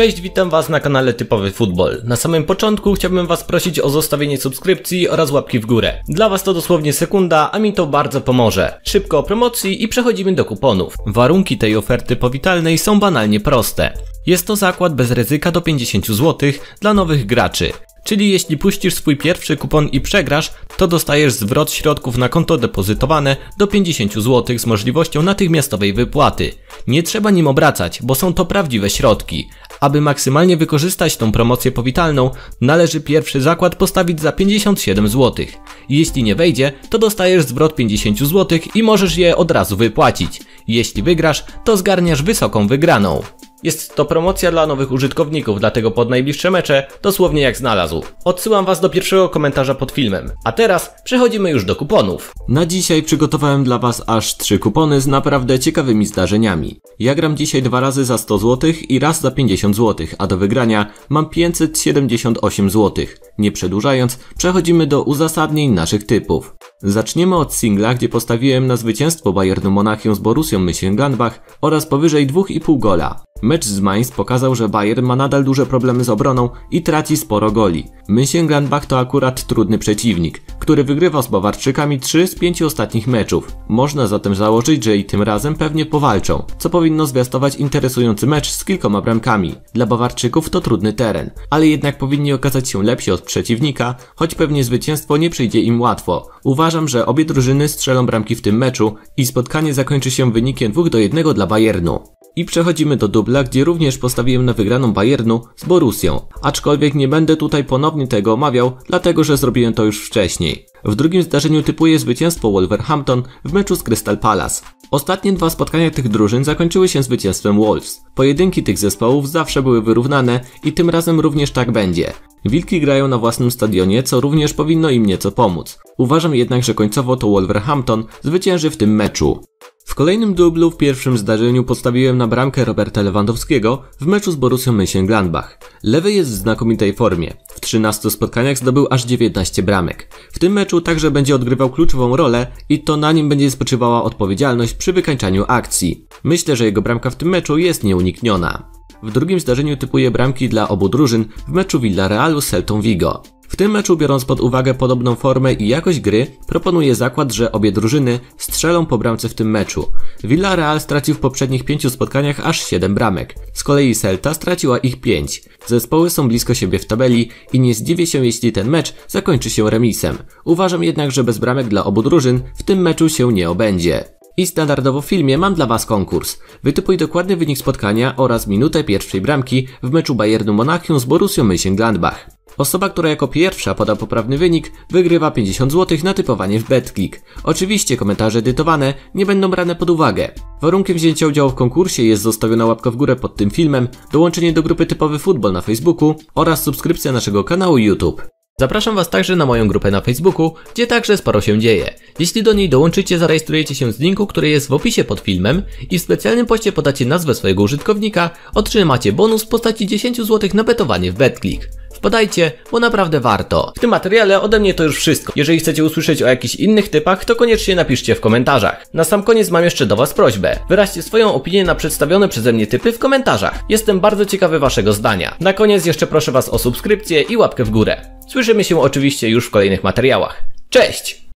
Cześć, witam Was na kanale Typowy Futbol. Na samym początku chciałbym Was prosić o zostawienie subskrypcji oraz łapki w górę. Dla Was to dosłownie sekunda, a mi to bardzo pomoże. Szybko o promocji i przechodzimy do kuponów. Warunki tej oferty powitalnej są banalnie proste. Jest to zakład bez ryzyka do 50 zł dla nowych graczy. Czyli jeśli puścisz swój pierwszy kupon i przegrasz, to dostajesz zwrot środków na konto depozytowane do 50 zł z możliwością natychmiastowej wypłaty. Nie trzeba nim obracać, bo są to prawdziwe środki, aby maksymalnie wykorzystać tą promocję powitalną, należy pierwszy zakład postawić za 57 zł. Jeśli nie wejdzie, to dostajesz zwrot 50 zł i możesz je od razu wypłacić. Jeśli wygrasz, to zgarniasz wysoką wygraną. Jest to promocja dla nowych użytkowników, dlatego pod najbliższe mecze dosłownie jak znalazł. Odsyłam Was do pierwszego komentarza pod filmem. A teraz przechodzimy już do kuponów. Na dzisiaj przygotowałem dla Was aż 3 kupony z naprawdę ciekawymi zdarzeniami. Ja gram dzisiaj dwa razy za 100 zł i raz za 50 zł, a do wygrania mam 578 zł. Nie przedłużając, przechodzimy do uzasadnień naszych typów. Zaczniemy od singla, gdzie postawiłem na zwycięstwo Bayernu Monachium z Borussią Mönchengladbach oraz powyżej 2,5 gola. Mecz z Mainz pokazał, że Bayern ma nadal duże problemy z obroną i traci sporo goli. Mönchengladbach to akurat trudny przeciwnik, który wygrywa z Bawarczykami 3 z 5 ostatnich meczów. Można zatem założyć, że i tym razem pewnie powalczą, co powinno zwiastować interesujący mecz z kilkoma bramkami. Dla Bawarczyków to trudny teren, ale jednak powinni okazać się lepsi od przeciwnika, choć pewnie zwycięstwo nie przyjdzie im łatwo. Uważam, że obie drużyny strzelą bramki w tym meczu i spotkanie zakończy się wynikiem 2 do 1 dla Bayernu. I przechodzimy do dubla, gdzie również postawiłem na wygraną Bayernu z Borusją, aczkolwiek nie będę tutaj ponownie tego omawiał, dlatego że zrobiłem to już wcześniej. W drugim zdarzeniu typuję zwycięstwo Wolverhampton w meczu z Crystal Palace. Ostatnie dwa spotkania tych drużyn zakończyły się zwycięstwem Wolves. Pojedynki tych zespołów zawsze były wyrównane i tym razem również tak będzie. Wilki grają na własnym stadionie, co również powinno im nieco pomóc. Uważam jednak, że końcowo to Wolverhampton zwycięży w tym meczu. W kolejnym dublu w pierwszym zdarzeniu postawiłem na bramkę Roberta Lewandowskiego w meczu z Borussią Mönchengladbach. Lewy jest w znakomitej formie. W 13 spotkaniach zdobył aż 19 bramek. W tym meczu także będzie odgrywał kluczową rolę i to na nim będzie spoczywała odpowiedzialność przy wykańczaniu akcji. Myślę, że jego bramka w tym meczu jest nieunikniona. W drugim zdarzeniu typuje bramki dla obu drużyn w meczu Villarealu z Celtą Vigo. W tym meczu, biorąc pod uwagę podobną formę i jakość gry, proponuję zakład, że obie drużyny strzelą po bramce w tym meczu. Villarreal stracił w poprzednich pięciu spotkaniach aż 7 bramek. Z kolei Celta straciła ich 5. Zespoły są blisko siebie w tabeli i nie zdziwię się, jeśli ten mecz zakończy się remisem. Uważam jednak, że bez bramek dla obu drużyn w tym meczu się nie obędzie. I standardowo w filmie mam dla Was konkurs. Wytypuj dokładny wynik spotkania oraz minutę pierwszej bramki w meczu Bayernu Monachium z Borussią Mönchengladbach. Osoba, która jako pierwsza poda poprawny wynik, wygrywa 50 zł na typowanie w BetClick. Oczywiście komentarze edytowane nie będą brane pod uwagę. Warunkiem wzięcia udziału w konkursie jest zostawiona łapka w górę pod tym filmem, dołączenie do grupy Typowy Futbol na Facebooku oraz subskrypcja naszego kanału YouTube. Zapraszam Was także na moją grupę na Facebooku, gdzie także sporo się dzieje. Jeśli do niej dołączycie, zarejestrujecie się z linku, który jest w opisie pod filmem i w specjalnym poście podacie nazwę swojego użytkownika, otrzymacie bonus w postaci 10 zł na betowanie w BetClick. Wpadajcie, bo naprawdę warto. W tym materiale ode mnie to już wszystko. Jeżeli chcecie usłyszeć o jakichś innych typach, to koniecznie napiszcie w komentarzach. Na sam koniec mam jeszcze do Was prośbę. Wyraźcie swoją opinię na przedstawione przeze mnie typy w komentarzach. Jestem bardzo ciekawy Waszego zdania. Na koniec jeszcze proszę Was o subskrypcję i łapkę w górę. Słyszymy się oczywiście już w kolejnych materiałach. Cześć!